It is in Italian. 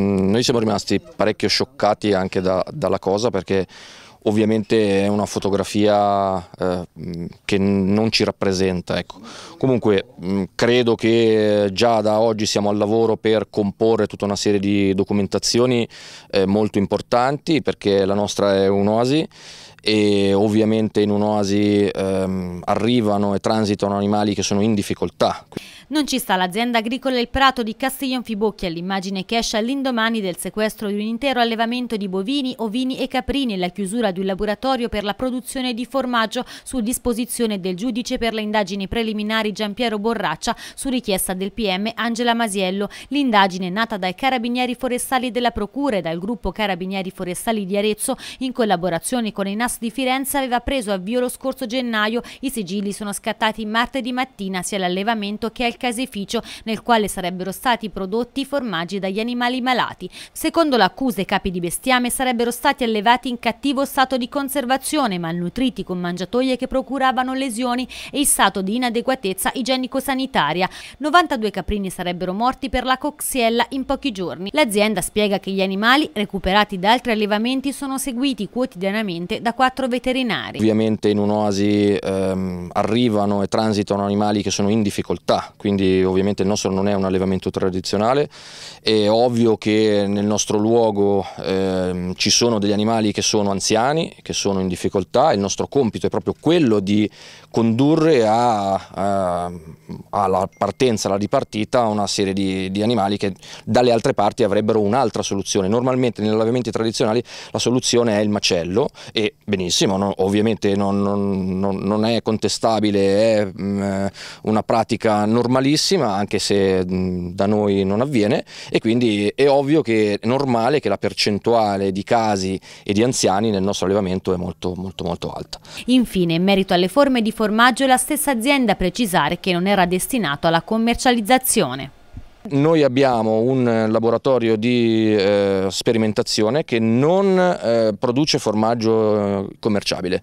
Mm, noi siamo rimasti parecchio scioccati anche da, dalla cosa perché ovviamente è una fotografia eh, mm, che non ci rappresenta. Ecco. Comunque mh, mm, credo che già da oggi siamo al lavoro per comporre tutta una serie di documentazioni eh, molto importanti perché la nostra è un'oasi e ovviamente in un'oasi ehm, arrivano e transitano animali che sono in difficoltà. Non ci sta l'azienda agricola Il Prato di Castiglion Fibocchi all'immagine che esce all'indomani del sequestro di un intero allevamento di bovini, ovini e caprini e la chiusura di un laboratorio per la produzione di formaggio su disposizione del giudice per le indagini preliminari Giampiero Borraccia su richiesta del PM Angela Masiello. L'indagine nata dai Carabinieri Forestali della Procura e dal gruppo Carabinieri Forestali di Arezzo in collaborazione con i NAS di Firenze aveva preso avvio lo scorso gennaio. I sigilli sono scattati martedì mattina sia all'allevamento che al caseificio nel quale sarebbero stati prodotti i formaggi dagli animali malati. Secondo l'accusa i capi di bestiame sarebbero stati allevati in cattivo stato di conservazione, malnutriti con mangiatoie che procuravano lesioni e il stato di inadeguatezza igienico-sanitaria. 92 caprini sarebbero morti per la coxiella in pochi giorni. L'azienda spiega che gli animali recuperati da altri allevamenti sono seguiti quotidianamente da quattro veterinari. Ovviamente in un'oasi ehm, arrivano e transitano animali che sono in difficoltà, quindi quindi ovviamente il nostro non è un allevamento tradizionale, è ovvio che nel nostro luogo eh, ci sono degli animali che sono anziani, che sono in difficoltà, il nostro compito è proprio quello di condurre a, a, alla partenza, alla ripartita, una serie di, di animali che dalle altre parti avrebbero un'altra soluzione. Normalmente negli allevamenti tradizionali la soluzione è il macello e benissimo, no, ovviamente non, non, non, è contestabile, è mh, mm, una pratica normale normalissima, anche se da noi non avviene, e quindi è ovvio che è normale che la percentuale di casi e di anziani nel nostro allevamento è molto molto molto alta. Infine, in merito alle forme di formaggio, la stessa azienda a precisare che non era destinato alla commercializzazione. Noi abbiamo un laboratorio di eh, sperimentazione che non eh, produce formaggio eh, commerciabile.